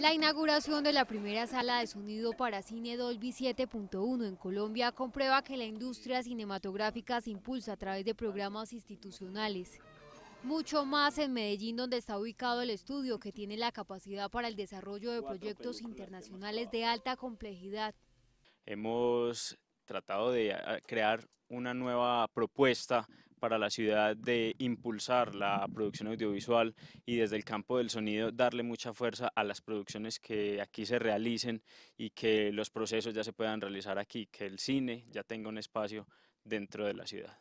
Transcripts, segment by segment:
La inauguración de la primera sala de sonido para cine Dolby 7.1 en Colombia comprueba que la industria cinematográfica se impulsa a través de programas institucionales. Mucho más en Medellín, donde está ubicado el estudio, que tiene la capacidad para el desarrollo de proyectos internacionales de alta complejidad. Hemos tratado de ah, crear una nueva propuesta para la ciudad de impulsar la producción audiovisual y desde el campo del sonido darle mucha fuerza a las producciones que aquí se realicen y que los procesos ya se puedan realizar aquí, que el cine ya tenga un espacio dentro de la ciudad.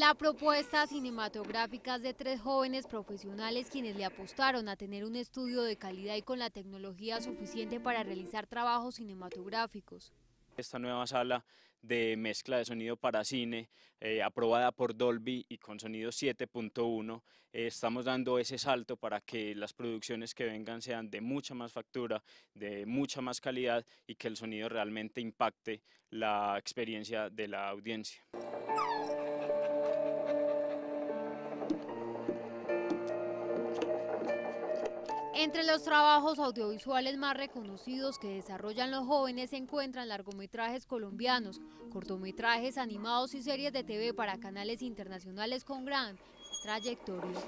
La propuesta cinematográfica de tres jóvenes profesionales quienes le apostaron a tener un estudio de calidad y con la tecnología suficiente para realizar trabajos cinematográficos. Esta nueva sala de mezcla de sonido para cine, eh, aprobada por Dolby y con sonido 7.1, eh, estamos dando ese salto para que las producciones que vengan sean de mucha más factura, de mucha más calidad y que el sonido realmente impacte la experiencia de la audiencia. Entre los trabajos audiovisuales más reconocidos que desarrollan los jóvenes se encuentran largometrajes colombianos, cortometrajes animados y series de TV para canales internacionales con gran trayectoria.